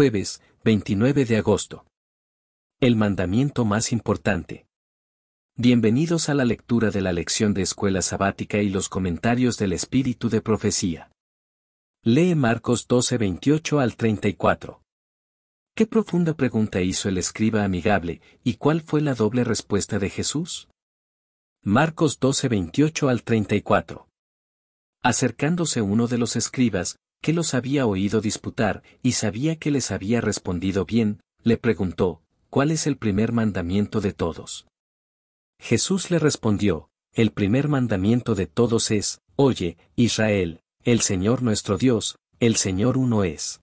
jueves, 29 de agosto. El mandamiento más importante. Bienvenidos a la lectura de la lección de escuela sabática y los comentarios del espíritu de profecía. Lee Marcos 12, 28 al 34. ¿Qué profunda pregunta hizo el escriba amigable, y cuál fue la doble respuesta de Jesús? Marcos 12, 28 al 34. Acercándose uno de los escribas, que los había oído disputar y sabía que les había respondido bien, le preguntó, ¿cuál es el primer mandamiento de todos? Jesús le respondió, el primer mandamiento de todos es, Oye, Israel, el Señor nuestro Dios, el Señor uno es.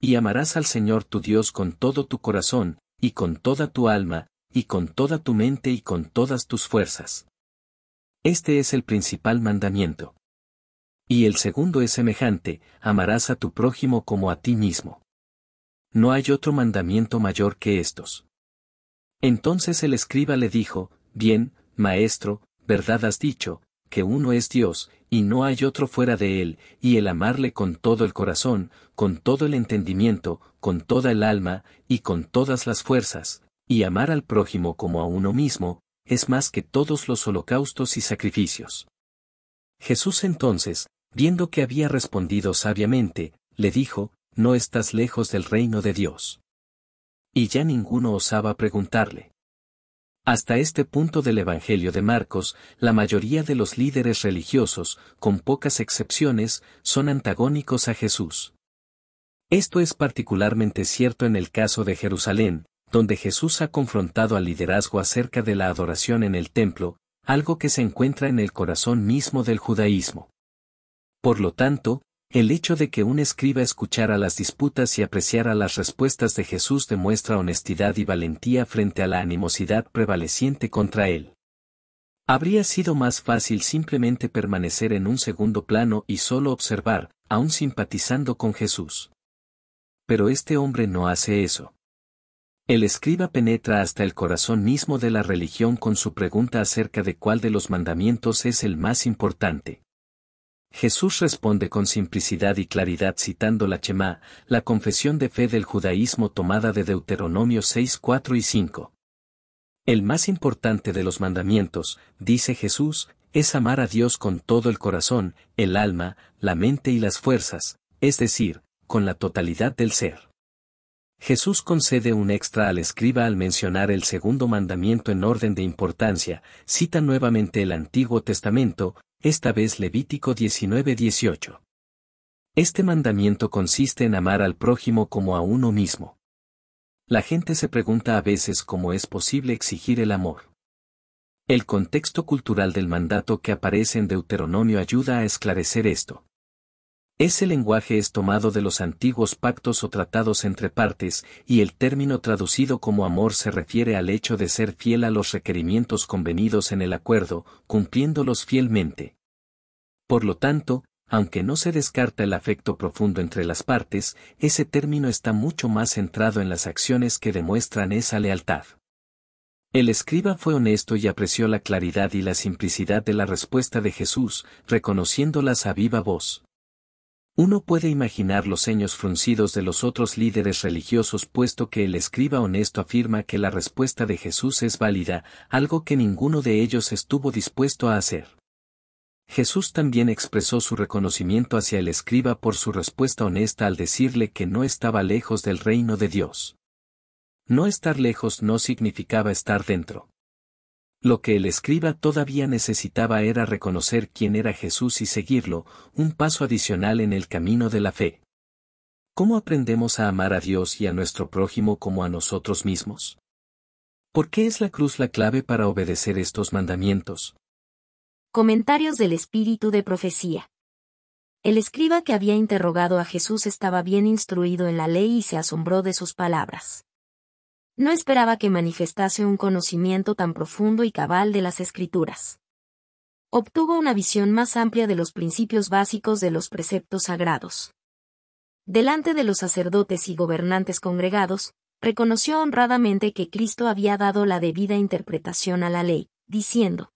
Y amarás al Señor tu Dios con todo tu corazón, y con toda tu alma, y con toda tu mente y con todas tus fuerzas. Este es el principal mandamiento. Y el segundo es semejante, amarás a tu prójimo como a ti mismo. No hay otro mandamiento mayor que estos. Entonces el escriba le dijo, Bien, maestro, verdad has dicho, que uno es Dios, y no hay otro fuera de él, y el amarle con todo el corazón, con todo el entendimiento, con toda el alma, y con todas las fuerzas, y amar al prójimo como a uno mismo, es más que todos los holocaustos y sacrificios. Jesús entonces, viendo que había respondido sabiamente, le dijo, No estás lejos del reino de Dios. Y ya ninguno osaba preguntarle. Hasta este punto del Evangelio de Marcos, la mayoría de los líderes religiosos, con pocas excepciones, son antagónicos a Jesús. Esto es particularmente cierto en el caso de Jerusalén, donde Jesús ha confrontado al liderazgo acerca de la adoración en el templo, algo que se encuentra en el corazón mismo del judaísmo. Por lo tanto, el hecho de que un escriba escuchara las disputas y apreciara las respuestas de Jesús demuestra honestidad y valentía frente a la animosidad prevaleciente contra él. Habría sido más fácil simplemente permanecer en un segundo plano y solo observar, aún simpatizando con Jesús. Pero este hombre no hace eso. El escriba penetra hasta el corazón mismo de la religión con su pregunta acerca de cuál de los mandamientos es el más importante. Jesús responde con simplicidad y claridad citando la Chema, la confesión de fe del judaísmo tomada de Deuteronomio 6, 4 y 5. El más importante de los mandamientos, dice Jesús, es amar a Dios con todo el corazón, el alma, la mente y las fuerzas, es decir, con la totalidad del ser. Jesús concede un extra al escriba al mencionar el segundo mandamiento en orden de importancia, cita nuevamente el Antiguo Testamento, esta vez Levítico 19 Este mandamiento consiste en amar al prójimo como a uno mismo. La gente se pregunta a veces cómo es posible exigir el amor. El contexto cultural del mandato que aparece en Deuteronomio ayuda a esclarecer esto. Ese lenguaje es tomado de los antiguos pactos o tratados entre partes, y el término traducido como amor se refiere al hecho de ser fiel a los requerimientos convenidos en el acuerdo, cumpliéndolos fielmente. Por lo tanto, aunque no se descarta el afecto profundo entre las partes, ese término está mucho más centrado en las acciones que demuestran esa lealtad. El escriba fue honesto y apreció la claridad y la simplicidad de la respuesta de Jesús, reconociéndolas a viva voz. Uno puede imaginar los ceños fruncidos de los otros líderes religiosos puesto que el escriba honesto afirma que la respuesta de Jesús es válida, algo que ninguno de ellos estuvo dispuesto a hacer. Jesús también expresó su reconocimiento hacia el escriba por su respuesta honesta al decirle que no estaba lejos del reino de Dios. No estar lejos no significaba estar dentro. Lo que el escriba todavía necesitaba era reconocer quién era Jesús y seguirlo, un paso adicional en el camino de la fe. ¿Cómo aprendemos a amar a Dios y a nuestro prójimo como a nosotros mismos? ¿Por qué es la cruz la clave para obedecer estos mandamientos? Comentarios del Espíritu de Profecía. El escriba que había interrogado a Jesús estaba bien instruido en la ley y se asombró de sus palabras. No esperaba que manifestase un conocimiento tan profundo y cabal de las escrituras. Obtuvo una visión más amplia de los principios básicos de los preceptos sagrados. Delante de los sacerdotes y gobernantes congregados, reconoció honradamente que Cristo había dado la debida interpretación a la ley, diciendo,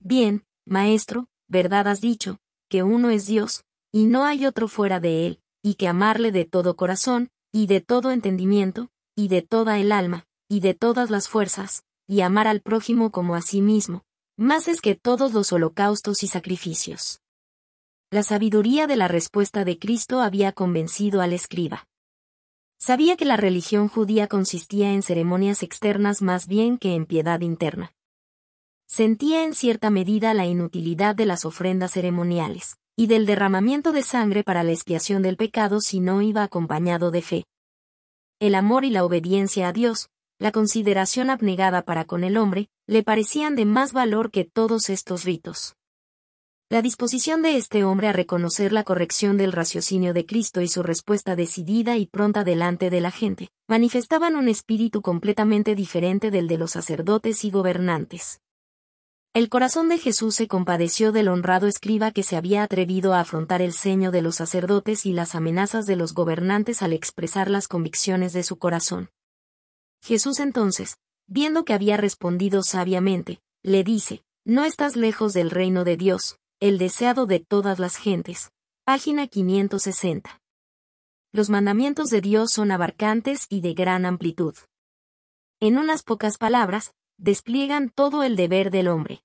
Bien, Maestro, verdad has dicho, que uno es Dios, y no hay otro fuera de él, y que amarle de todo corazón, y de todo entendimiento, y de toda el alma, y de todas las fuerzas, y amar al prójimo como a sí mismo, más es que todos los holocaustos y sacrificios. La sabiduría de la respuesta de Cristo había convencido al escriba. Sabía que la religión judía consistía en ceremonias externas más bien que en piedad interna. Sentía en cierta medida la inutilidad de las ofrendas ceremoniales, y del derramamiento de sangre para la expiación del pecado si no iba acompañado de fe, el amor y la obediencia a Dios, la consideración abnegada para con el hombre, le parecían de más valor que todos estos ritos. La disposición de este hombre a reconocer la corrección del raciocinio de Cristo y su respuesta decidida y pronta delante de la gente, manifestaban un espíritu completamente diferente del de los sacerdotes y gobernantes. El corazón de Jesús se compadeció del honrado escriba que se había atrevido a afrontar el ceño de los sacerdotes y las amenazas de los gobernantes al expresar las convicciones de su corazón. Jesús entonces, viendo que había respondido sabiamente, le dice, No estás lejos del reino de Dios, el deseado de todas las gentes. Página 560. Los mandamientos de Dios son abarcantes y de gran amplitud. En unas pocas palabras, despliegan todo el deber del hombre.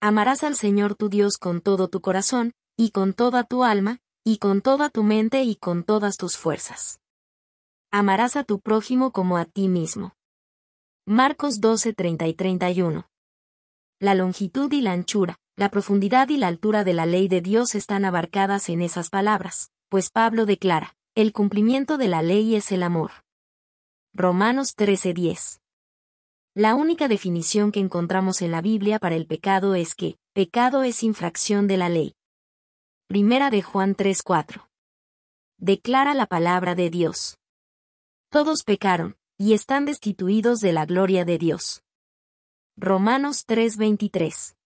Amarás al Señor tu Dios con todo tu corazón, y con toda tu alma, y con toda tu mente y con todas tus fuerzas. Amarás a tu prójimo como a ti mismo. Marcos 12, y 31. La longitud y la anchura, la profundidad y la altura de la ley de Dios están abarcadas en esas palabras, pues Pablo declara, el cumplimiento de la ley es el amor. Romanos 13:10. La única definición que encontramos en la Biblia para el pecado es que, pecado es infracción de la ley. Primera de Juan 3:4. Declara la palabra de Dios. Todos pecaron, y están destituidos de la gloria de Dios. Romanos 3:23.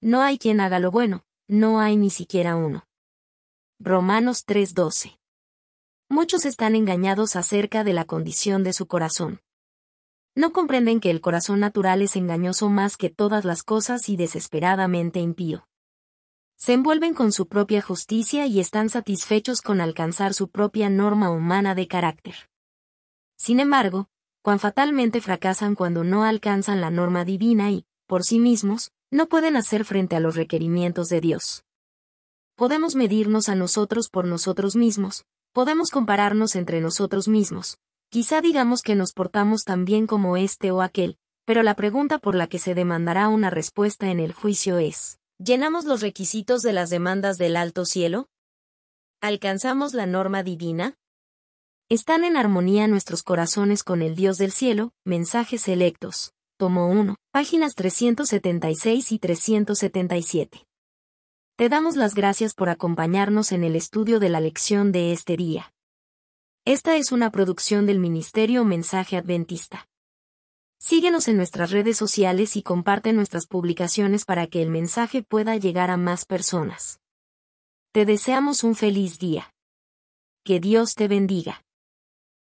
No hay quien haga lo bueno, no hay ni siquiera uno. Romanos 3:12. Muchos están engañados acerca de la condición de su corazón. No comprenden que el corazón natural es engañoso más que todas las cosas y desesperadamente impío. Se envuelven con su propia justicia y están satisfechos con alcanzar su propia norma humana de carácter. Sin embargo, cuán fatalmente fracasan cuando no alcanzan la norma divina y, por sí mismos, no pueden hacer frente a los requerimientos de Dios. Podemos medirnos a nosotros por nosotros mismos, podemos compararnos entre nosotros mismos, Quizá digamos que nos portamos tan bien como este o aquel, pero la pregunta por la que se demandará una respuesta en el juicio es, ¿llenamos los requisitos de las demandas del alto cielo? ¿Alcanzamos la norma divina? ¿Están en armonía nuestros corazones con el Dios del cielo? Mensajes electos, Tomo 1, páginas 376 y 377. Te damos las gracias por acompañarnos en el estudio de la lección de este día. Esta es una producción del Ministerio Mensaje Adventista. Síguenos en nuestras redes sociales y comparte nuestras publicaciones para que el mensaje pueda llegar a más personas. Te deseamos un feliz día. Que Dios te bendiga.